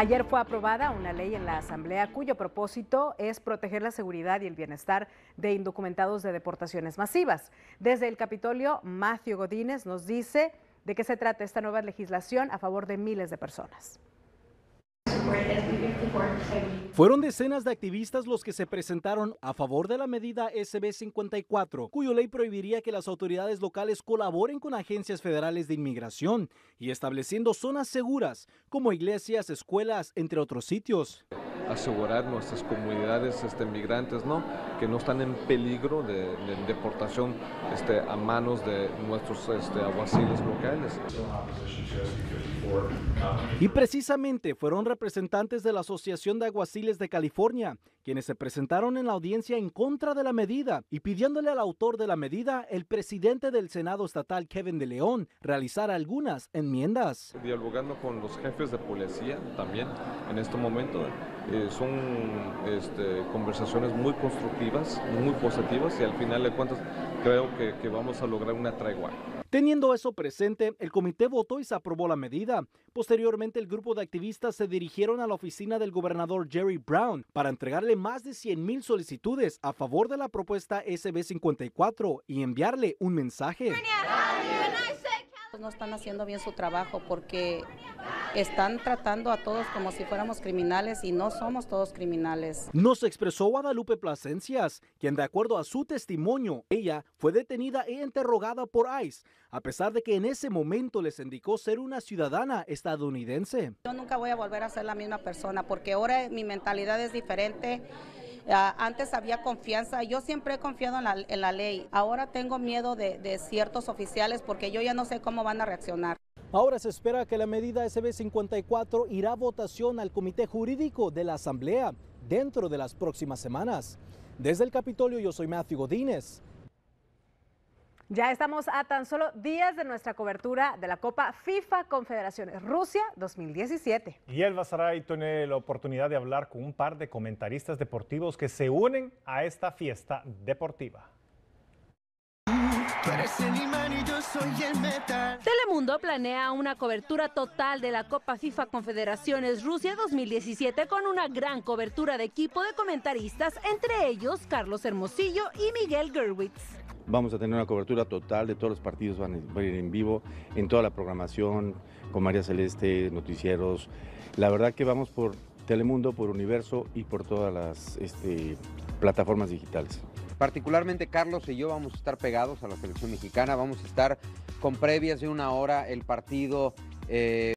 Ayer fue aprobada una ley en la Asamblea cuyo propósito es proteger la seguridad y el bienestar de indocumentados de deportaciones masivas. Desde el Capitolio, Matthew Godínez nos dice de qué se trata esta nueva legislación a favor de miles de personas. Fueron decenas de activistas los que se presentaron a favor de la medida SB 54, cuyo ley prohibiría que las autoridades locales colaboren con agencias federales de inmigración y estableciendo zonas seguras como iglesias, escuelas, entre otros sitios. Asegurar nuestras comunidades este, migrantes ¿no? que no están en peligro de, deportación este, a manos de nuestros este, aguaciles locales. Y precisamente fueron representantes de la Asociación de Aguaciles de California quienes se presentaron en la audiencia en contra de la medida y pidiéndole al autor de la medida, el presidente del Senado Estatal Kevin de León, realizar algunas enmiendas. Dialogando con los jefes de policía también en este momento, eh, son este, conversaciones muy constructivas, muy positivas y al final de cuentas creo que, que vamos a lograr una tregua. Teniendo eso presente, el comité votó y se aprobó la medida. Posteriormente, el grupo de activistas se dirigieron a la oficina del gobernador Jerry Brown para entregarle más de 100 mil solicitudes a favor de la propuesta SB 54 y enviarle un mensaje no están haciendo bien su trabajo porque están tratando a todos como si fuéramos criminales y no somos todos criminales. Nos expresó Guadalupe Plasencias, quien de acuerdo a su testimonio, ella fue detenida e interrogada por ICE, a pesar de que en ese momento les indicó ser una ciudadana estadounidense. Yo nunca voy a volver a ser la misma persona porque ahora mi mentalidad es diferente. Ah, antes había confianza. Yo siempre he confiado en la, ley. Ahora tengo miedo de, de ciertos oficiales porque yo ya no sé cómo van a reaccionar. Ahora se espera que la medida SB 54 irá a votación al Comité Jurídico de la Asamblea dentro de las próximas semanas. Desde el Capitolio yo soy Matthew Godínez ya estamos a tan solo días de nuestra cobertura de la Copa FIFA Confederaciones Rusia 2017. Y el Basaray tiene la oportunidad de hablar con un par de comentaristas deportivos que se unen a esta fiesta deportiva. Telemundo planea una cobertura total de la Copa FIFA Confederaciones Rusia 2017 con una gran cobertura de equipo de comentaristas, entre ellos Carlos Hermosillo y Miguel Gerwitz. Vamos a tener una cobertura total de todos los partidos, van a ir en vivo en toda la programación con María Celeste, noticieros. La verdad que vamos por Telemundo, por Universo y por todas las este, plataformas digitales. Particularmente Carlos y yo vamos a estar pegados a la selección mexicana, vamos a estar con previas de una hora el partido. Eh,